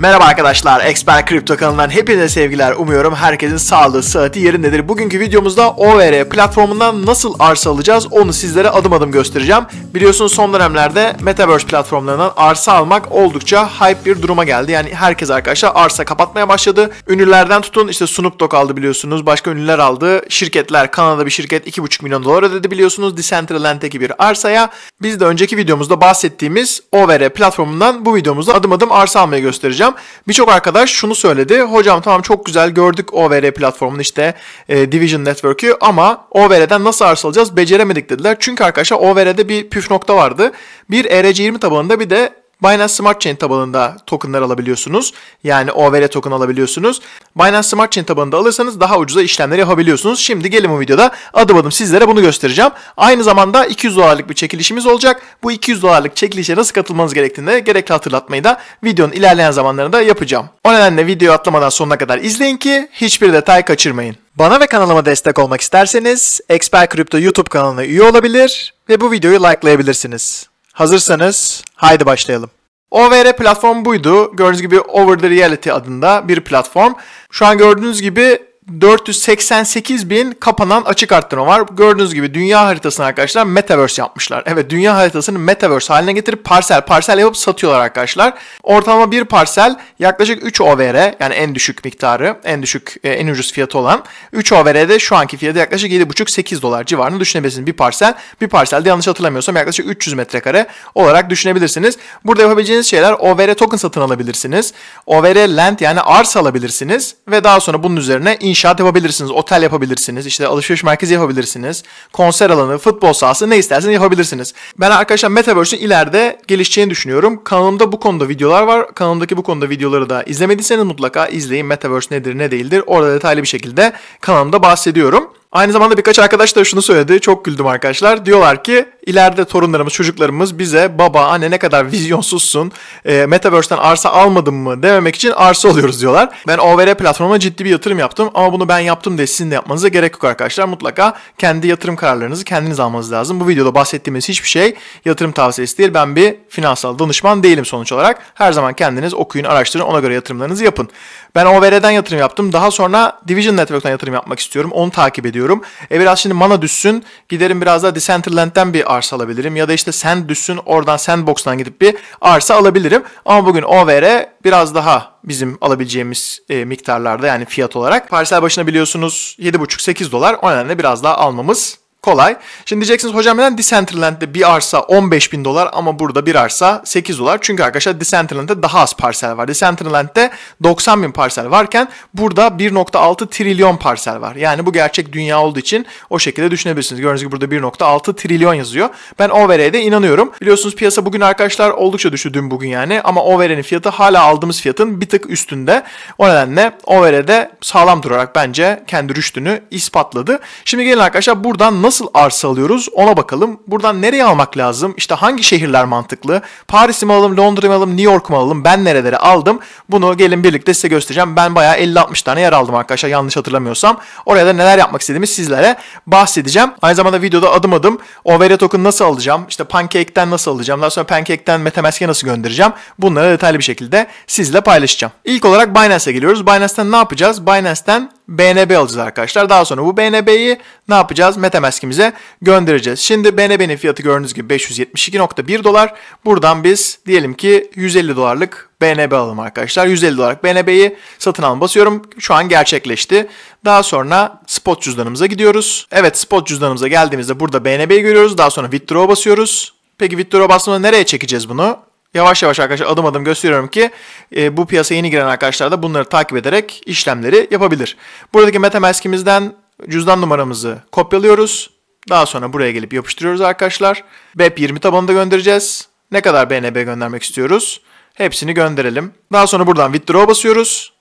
Merhaba arkadaşlar, Expert Crypto kanalından hepinize sevgiler. Umuyorum herkesin sağlığı, sıhhati yerindedir. Bugünkü videomuzda OVR platformundan nasıl arsa alacağız onu sizlere adım adım göstereceğim. Biliyorsunuz son dönemlerde Metaverse platformlarından arsa almak oldukça hype bir duruma geldi. Yani herkes arkadaşlar arsa kapatmaya başladı. Ünlülerden tutun işte Snoop Dogg aldı biliyorsunuz, başka ünlüler aldı. Şirketler, Kanada bir şirket 2,5 milyon dolar ödedi biliyorsunuz Decentraland'deki bir arsaya. Biz de önceki videomuzda bahsettiğimiz OVR platformundan bu videomuzda adım adım arsa almayı göstereceğim söyleyeceğim. Birçok arkadaş şunu söyledi. Hocam tamam çok güzel gördük OVR platformunu işte e, Division Network'ü ama OVR'den nasıl arsa alacağız beceremedik dediler. Çünkü arkadaşlar OVR'de bir püf nokta vardı. Bir ERC20 tabanında bir de Binance Smart Chain tabanında tokenlar alabiliyorsunuz. Yani OVL token alabiliyorsunuz. Binance Smart Chain tabanında alırsanız daha ucuza işlemleri yapabiliyorsunuz. Şimdi gelin bu videoda adım adım sizlere bunu göstereceğim. Aynı zamanda 200 dolarlık bir çekilişimiz olacak. Bu 200 dolarlık çekilişe nasıl katılmanız gerektiğini gerekli hatırlatmayı da videonun ilerleyen zamanlarında yapacağım. O nedenle videoyu atlamadan sonuna kadar izleyin ki hiçbir detay kaçırmayın. Bana ve kanalıma destek olmak isterseniz Expert Crypto YouTube kanalına üye olabilir ve bu videoyu likelayabilirsiniz. Hazırsanız haydi başlayalım. OVR platform buydu. Gördüğünüz gibi Over the Reality adında bir platform. Şu an gördüğünüz gibi 488 bin kapanan açık arttırma var. Gördüğünüz gibi dünya haritasını arkadaşlar Metaverse yapmışlar. Evet dünya haritasını Metaverse haline getirip parsel parsel yapıp satıyorlar arkadaşlar. Ortalama bir parsel yaklaşık 3 OVR yani en düşük miktarı, en düşük e, en ucuz fiyatı olan 3 OVR'de şu anki fiyatı yaklaşık 7,5-8 dolar civarını düşünebilirsiniz bir parsel. Bir parselde yanlış hatırlamıyorsam yaklaşık 300 metrekare olarak düşünebilirsiniz. Burada yapabileceğiniz şeyler OVR token satın alabilirsiniz. OVR land yani arsa alabilirsiniz ve daha sonra bunun üzerine inşa inşaat yapabilirsiniz, otel yapabilirsiniz, işte alışveriş merkezi yapabilirsiniz, konser alanı, futbol sahası ne isterseniz yapabilirsiniz. Ben arkadaşlar Metaverse'ün ileride gelişeceğini düşünüyorum. Kanalımda bu konuda videolar var. Kanalımdaki bu konuda videoları da izlemediyseniz mutlaka izleyin. Metaverse nedir ne değildir. Orada detaylı bir şekilde kanalımda bahsediyorum. Aynı zamanda birkaç arkadaş da şunu söyledi. Çok güldüm arkadaşlar. Diyorlar ki ileride torunlarımız, çocuklarımız bize baba, anne ne kadar vizyonsuzsun, e, Metaverse'den arsa almadın mı dememek için arsa oluyoruz diyorlar. Ben OVR platformuna ciddi bir yatırım yaptım ama bunu ben yaptım diye sizin de yapmanıza gerek yok arkadaşlar. Mutlaka kendi yatırım kararlarınızı kendiniz almanız lazım. Bu videoda bahsettiğimiz hiçbir şey yatırım tavsiyesi değil. Ben bir finansal danışman değilim sonuç olarak. Her zaman kendiniz okuyun, araştırın, ona göre yatırımlarınızı yapın. Ben OVR'den yatırım yaptım. Daha sonra Division Network'tan yatırım yapmak istiyorum. Onu takip ediyorum. E biraz şimdi mana düşsün. Giderim biraz daha Decentraland'den bir bir arsa alabilirim. Ya da işte sen düşsün oradan sandbox'tan gidip bir arsa alabilirim. Ama bugün OVR biraz daha bizim alabileceğimiz e, miktarlarda yani fiyat olarak. Parsel başına biliyorsunuz 7,5-8 dolar. O nedenle biraz daha almamız kolay. Şimdi diyeceksiniz hocam neden Decentraland'de bir arsa 15 bin dolar ama burada bir arsa 8 dolar? Çünkü arkadaşlar Decentraland'de daha az parsel var. Decentraland'de 90 bin parsel varken burada 1.6 trilyon parsel var. Yani bu gerçek dünya olduğu için o şekilde düşünebilirsiniz. Gördüğünüz gibi burada 1.6 trilyon yazıyor. Ben OVR'ye de inanıyorum. Biliyorsunuz piyasa bugün arkadaşlar oldukça düştü dün bugün yani ama OVR'nin fiyatı hala aldığımız fiyatın bir tık üstünde. O nedenle OVR'de sağlam durarak bence kendi rüştünü ispatladı. Şimdi gelin arkadaşlar buradan nasıl nasıl arsa alıyoruz ona bakalım. Buradan nereye almak lazım? İşte hangi şehirler mantıklı? Paris'i mi alalım, Londra'yı mı alalım, New York mu alalım? Ben nerelere aldım? Bunu gelin birlikte size göstereceğim. Ben bayağı 50-60 tane yer aldım arkadaşlar yanlış hatırlamıyorsam. Oraya da neler yapmak istediğimi sizlere bahsedeceğim. Aynı zamanda videoda adım adım Overa token nasıl alacağım? İşte Pancake'den nasıl alacağım? Daha sonra Pancake'den MetaMask'e nasıl göndereceğim? Bunları detaylı bir şekilde sizle paylaşacağım. İlk olarak Binance'e geliyoruz. Binance'ten ne yapacağız? Binance'ten BNB alacağız arkadaşlar. Daha sonra bu BNB'yi ne yapacağız? Metamask'imize göndereceğiz. Şimdi BNB'nin fiyatı gördüğünüz gibi 572.1 dolar. Buradan biz diyelim ki 150 dolarlık BNB alalım arkadaşlar. 150 dolarlık BNB'yi satın alın basıyorum. Şu an gerçekleşti. Daha sonra spot cüzdanımıza gidiyoruz. Evet spot cüzdanımıza geldiğimizde burada BNB'yi görüyoruz. Daha sonra withdraw basıyoruz. Peki withdraw bastığımda nereye çekeceğiz bunu? yavaş yavaş arkadaşlar adım adım gösteriyorum ki e, bu piyasaya yeni giren arkadaşlar da bunları takip ederek işlemleri yapabilir. Buradaki MetaMask'imizden cüzdan numaramızı kopyalıyoruz. Daha sonra buraya gelip yapıştırıyoruz arkadaşlar. BEP20 tabanında göndereceğiz. Ne kadar BNB göndermek istiyoruz? Hepsini gönderelim. Daha sonra buradan withdraw basıyoruz.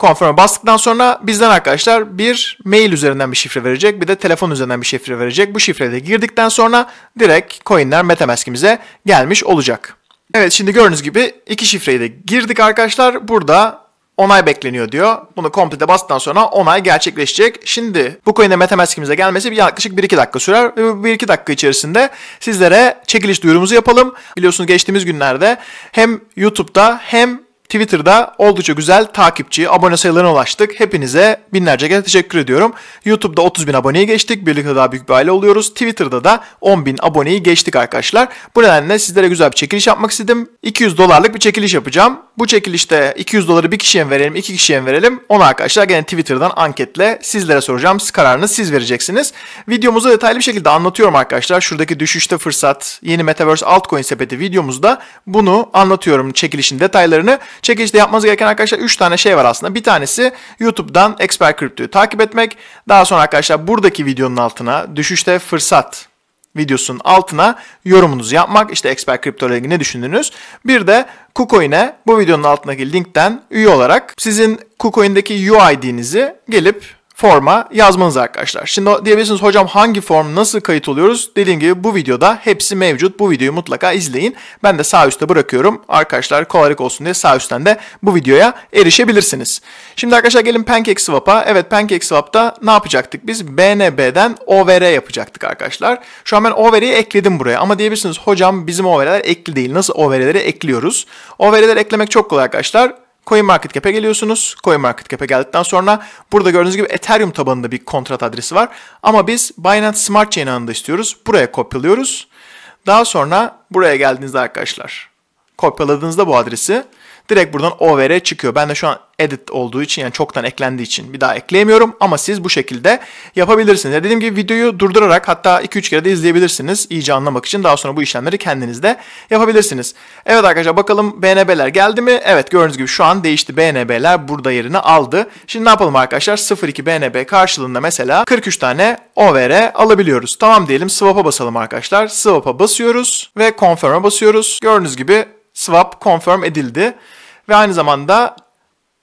Confirm'a bastıktan sonra bizden arkadaşlar bir mail üzerinden bir şifre verecek bir de telefon üzerinden bir şifre verecek. Bu şifreyi de girdikten sonra direkt coinler metamask'imize gelmiş olacak. Evet şimdi gördüğünüz gibi iki şifreyi de girdik arkadaşlar. Burada onay bekleniyor diyor. Bunu komplete bastıktan sonra onay gerçekleşecek. Şimdi bu coin'e MetaMask'imize gelmesi bir yaklaşık 1-2 dakika sürer. Ve bu 1-2 dakika içerisinde sizlere çekiliş duyurumuzu yapalım. Biliyorsunuz geçtiğimiz günlerde hem YouTube'da hem Twitter'da oldukça güzel takipçi, abone sayılarına ulaştık. Hepinize binlerce kez teşekkür ediyorum. YouTube'da 30 bin aboneyi geçtik. Birlikte daha büyük bir aile oluyoruz. Twitter'da da 10 bin aboneyi geçtik arkadaşlar. Bu nedenle sizlere güzel bir çekiliş yapmak istedim. 200 dolarlık bir çekiliş yapacağım. Bu çekilişte 200 doları bir kişiye verelim, iki kişiye verelim? Onu arkadaşlar gene Twitter'dan anketle sizlere soracağım. Siz kararını siz vereceksiniz. Videomuzu detaylı bir şekilde anlatıyorum arkadaşlar. Şuradaki düşüşte fırsat, yeni Metaverse altcoin sepeti videomuzda bunu anlatıyorum çekilişin detaylarını. Çekilişte yapmanız gereken arkadaşlar 3 tane şey var aslında. Bir tanesi YouTube'dan Expert Crypto'yu takip etmek. Daha sonra arkadaşlar buradaki videonun altına düşüşte fırsat videosunun altına yorumunuzu yapmak. İşte Expert Crypto ile ilgili ne düşündünüz? Bir de KuCoin'e bu videonun altındaki linkten üye olarak sizin KuCoin'deki UID'nizi gelip forma yazmanız arkadaşlar. Şimdi diyebilirsiniz hocam hangi form nasıl kayıt oluyoruz? Dediğim gibi bu videoda hepsi mevcut. Bu videoyu mutlaka izleyin. Ben de sağ üstte bırakıyorum. Arkadaşlar kolaylık olsun diye sağ üstten de bu videoya erişebilirsiniz. Şimdi arkadaşlar gelin PancakeSwap'a. Evet PancakeSwap'ta ne yapacaktık biz? BNB'den OVR yapacaktık arkadaşlar. Şu an ben OVR'yi ekledim buraya. Ama diyebilirsiniz hocam bizim OVR'ler ekli değil. Nasıl OVR'leri ekliyoruz? OVR'leri eklemek çok kolay arkadaşlar CoinMarketCap'e geliyorsunuz. CoinMarketCap'e geldikten sonra burada gördüğünüz gibi Ethereum tabanında bir kontrat adresi var. Ama biz Binance Smart Chain anında istiyoruz. Buraya kopyalıyoruz. Daha sonra buraya geldiğinizde arkadaşlar kopyaladığınızda bu adresi Direkt buradan over'e çıkıyor. Ben de şu an edit olduğu için yani çoktan eklendiği için bir daha ekleyemiyorum ama siz bu şekilde yapabilirsiniz. Ya dediğim gibi videoyu durdurarak hatta 2-3 kere de izleyebilirsiniz iyice anlamak için. Daha sonra bu işlemleri kendiniz de yapabilirsiniz. Evet arkadaşlar bakalım BNB'ler geldi mi? Evet gördüğünüz gibi şu an değişti. BNB'ler burada yerini aldı. Şimdi ne yapalım arkadaşlar? 0.2 BNB karşılığında mesela 43 tane over'e alabiliyoruz. Tamam diyelim swap'a basalım arkadaşlar. Swap'a basıyoruz ve confirm'a basıyoruz. Gördüğünüz gibi swap confirm edildi. Ve aynı zamanda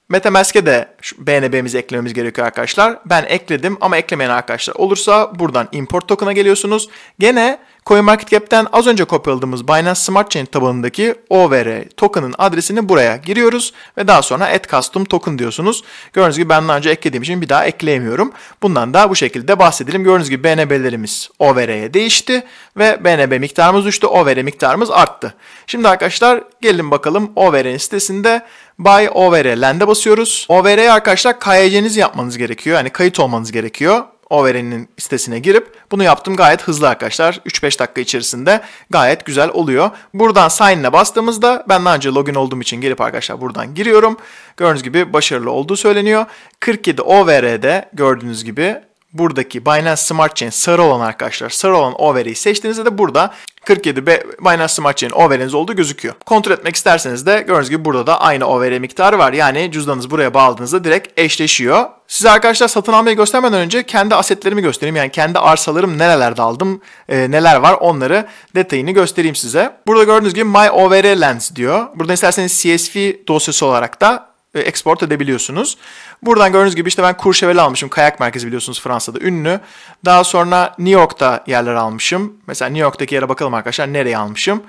MetaMask'e de BNB'mizi eklememiz gerekiyor arkadaşlar. Ben ekledim ama eklemeyen arkadaşlar olursa buradan import token'a geliyorsunuz. Gene CoinMarketCap'ten az önce kopyaladığımız Binance Smart Chain tabanındaki OVR token'ın adresini buraya giriyoruz ve daha sonra add custom token diyorsunuz. Gördüğünüz gibi ben daha önce eklediğim için bir daha ekleyemiyorum. Bundan da bu şekilde bahsedelim. Gördüğünüz gibi BNB'lerimiz OVR'ye değişti ve BNB miktarımız düştü, OVR miktarımız arttı. Şimdi arkadaşlar gelin bakalım OVR'nin sitesinde Buy OVR Lend'e basıyoruz. OVR'ye arkadaşlar KYC'nizi yapmanız gerekiyor. Yani kayıt olmanız gerekiyor. Overen'in sitesine girip bunu yaptım gayet hızlı arkadaşlar. 3-5 dakika içerisinde gayet güzel oluyor. Buradan sign'e bastığımızda ben daha önce login olduğum için gelip arkadaşlar buradan giriyorum. Gördüğünüz gibi başarılı olduğu söyleniyor. 47 OVR'de gördüğünüz gibi buradaki Binance Smart Chain sarı olan arkadaşlar sarı olan Over'i seçtiğinizde de burada 47 Binance Smart Chain over'iniz olduğu gözüküyor. Kontrol etmek isterseniz de gördüğünüz gibi burada da aynı over'e miktarı var. Yani cüzdanınız buraya bağladığınızda direkt eşleşiyor. Size arkadaşlar satın almayı göstermeden önce kendi asetlerimi göstereyim. Yani kendi arsalarım nerelerde aldım, e, neler var onları detayını göstereyim size. Burada gördüğünüz gibi My OVR Lens diyor. Burada isterseniz CSV dosyası olarak da e, export edebiliyorsunuz. Buradan gördüğünüz gibi işte ben Courchevel almışım. Kayak merkezi biliyorsunuz Fransa'da ünlü. Daha sonra New York'ta yerler almışım. Mesela New York'taki yere bakalım arkadaşlar nereye almışım.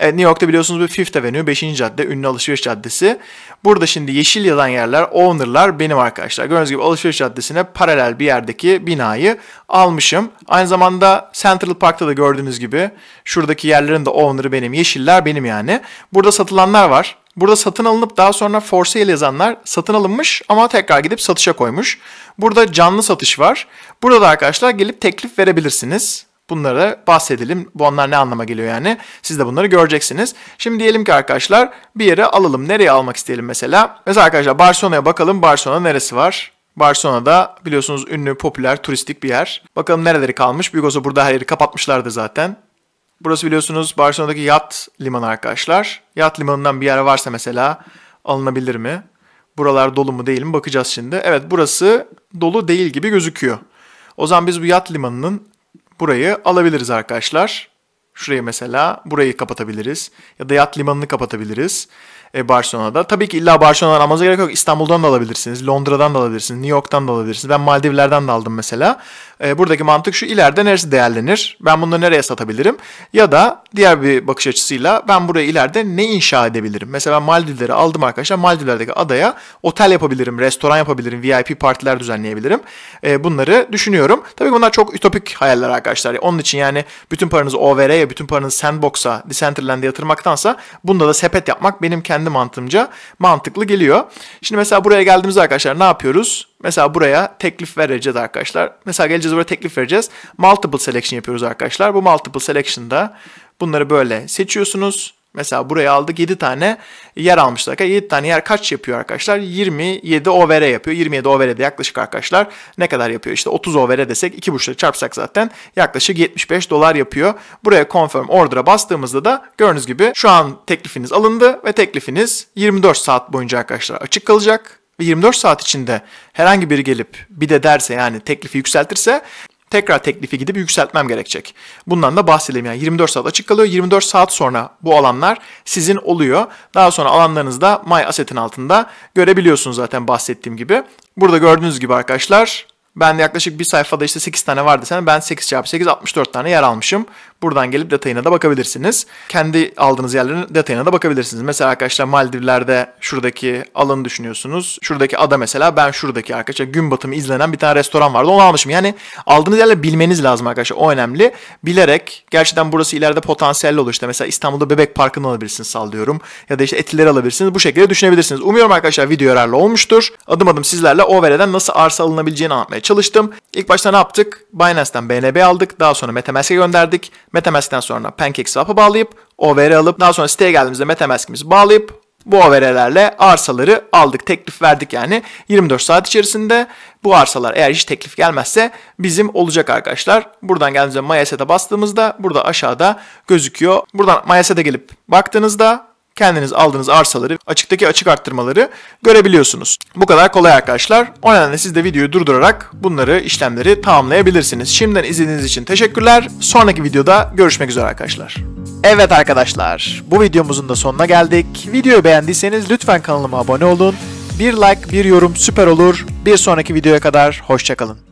Evet, New York'ta biliyorsunuz bu Fifth Avenue, 5. cadde, ünlü alışveriş caddesi. Burada şimdi yeşil yazan yerler, owner'lar benim arkadaşlar. Gördüğünüz gibi alışveriş caddesine paralel bir yerdeki binayı almışım. Aynı zamanda Central Park'ta da gördüğünüz gibi şuradaki yerlerin de owner'ı benim, yeşiller benim yani. Burada satılanlar var. Burada satın alınıp daha sonra for sale yazanlar satın alınmış ama tekrar gidip satışa koymuş. Burada canlı satış var. Burada da arkadaşlar gelip teklif verebilirsiniz. Bunlara bahsedelim. Bu Bunlar ne anlama geliyor yani? Siz de bunları göreceksiniz. Şimdi diyelim ki arkadaşlar bir yere alalım. Nereye almak isteyelim mesela? Mesela arkadaşlar Barcelona'ya bakalım. Barcelona neresi var? Barcelona'da biliyorsunuz ünlü, popüler, turistik bir yer. Bakalım nereleri kalmış. Büyük olsa burada her yeri kapatmışlardı zaten. Burası biliyorsunuz Barcelona'daki yat limanı arkadaşlar. Yat limanından bir yer varsa mesela alınabilir mi? Buralar dolu mu değil mi bakacağız şimdi. Evet burası dolu değil gibi gözüküyor. O zaman biz bu yat limanının burayı alabiliriz arkadaşlar. Şurayı mesela burayı kapatabiliriz. Ya da yat limanını kapatabiliriz. E, Barcelona'da. Tabii ki illa Barcelona'dan almanıza gerek yok. İstanbul'dan da alabilirsiniz. Londra'dan da alabilirsiniz. New York'tan da alabilirsiniz. Ben Maldivler'den de aldım mesela. E, buradaki mantık şu ileride neresi değerlenir? Ben bunu nereye satabilirim? Ya da diğer bir bakış açısıyla ben buraya ileride ne inşa edebilirim? Mesela Maldivleri aldım arkadaşlar. Maldivler'deki adaya otel yapabilirim, restoran yapabilirim, VIP partiler düzenleyebilirim. E, bunları düşünüyorum. Tabii bunlar çok ütopik hayaller arkadaşlar. Onun için yani bütün paranızı OVR'ye, bütün paranızı Sandbox'a, Decentraland'e yatırmaktansa bunda da sepet yapmak benim kendi mantığımca mantıklı geliyor. Şimdi mesela buraya geldiğimizde arkadaşlar ne yapıyoruz? Mesela buraya teklif vereceğiz arkadaşlar. Mesela geleceğiz vereceğiz, buraya teklif vereceğiz. Multiple selection yapıyoruz arkadaşlar. Bu multiple selection'da bunları böyle seçiyorsunuz. Mesela buraya aldık 7 tane yer almışlar. 7 tane yer kaç yapıyor arkadaşlar? 27 overe yapıyor. 27 over'e de yaklaşık arkadaşlar ne kadar yapıyor? İşte 30 overe desek 2 buçukla çarpsak zaten yaklaşık 75 dolar yapıyor. Buraya confirm order'a bastığımızda da gördüğünüz gibi şu an teklifiniz alındı ve teklifiniz 24 saat boyunca arkadaşlar açık kalacak ve 24 saat içinde herhangi biri gelip bir de derse yani teklifi yükseltirse tekrar teklifi gidip yükseltmem gerekecek. Bundan da bahsedelim yani 24 saat açık kalıyor. 24 saat sonra bu alanlar sizin oluyor. Daha sonra alanlarınızda My Asset'in altında görebiliyorsunuz zaten bahsettiğim gibi. Burada gördüğünüz gibi arkadaşlar ben de yaklaşık bir sayfada işte 8 tane vardı sen ben 8 çarpı 8 64 tane yer almışım. Buradan gelip detayına da bakabilirsiniz. Kendi aldığınız yerlerin detayına da bakabilirsiniz. Mesela arkadaşlar Maldivler'de şuradaki alanı düşünüyorsunuz. Şuradaki ada mesela ben şuradaki arkadaşlar gün batımı izlenen bir tane restoran vardı. Onu almışım. Yani aldığınız yerle bilmeniz lazım arkadaşlar. O önemli. Bilerek gerçekten burası ileride potansiyelli olur. İşte mesela İstanbul'da Bebek Parkı'nı alabilirsiniz sallıyorum. Ya da işte etileri alabilirsiniz. Bu şekilde düşünebilirsiniz. Umuyorum arkadaşlar video yararlı olmuştur. Adım adım sizlerle o vereden nasıl arsa alınabileceğini anlatmaya çalıştım. İlk başta ne yaptık? Binance'den BNB aldık. Daha sonra Metamask'e gönderdik. Metamask'ten sonra PancakeSwap'a bağlayıp OVR alıp daha sonra siteye geldiğimizde Metamask'imizi bağlayıp bu OVR'lerle arsaları aldık. Teklif verdik yani 24 saat içerisinde. Bu arsalar eğer hiç teklif gelmezse bizim olacak arkadaşlar. Buradan geldiğimizde MyAsset'e bastığımızda burada aşağıda gözüküyor. Buradan MyAsset'e gelip baktığınızda kendiniz aldığınız arsaları, açıktaki açık arttırmaları görebiliyorsunuz. Bu kadar kolay arkadaşlar. O nedenle siz de videoyu durdurarak bunları, işlemleri tamamlayabilirsiniz. Şimdiden izlediğiniz için teşekkürler. Sonraki videoda görüşmek üzere arkadaşlar. Evet arkadaşlar, bu videomuzun da sonuna geldik. Videoyu beğendiyseniz lütfen kanalıma abone olun. Bir like, bir yorum süper olur. Bir sonraki videoya kadar hoşçakalın.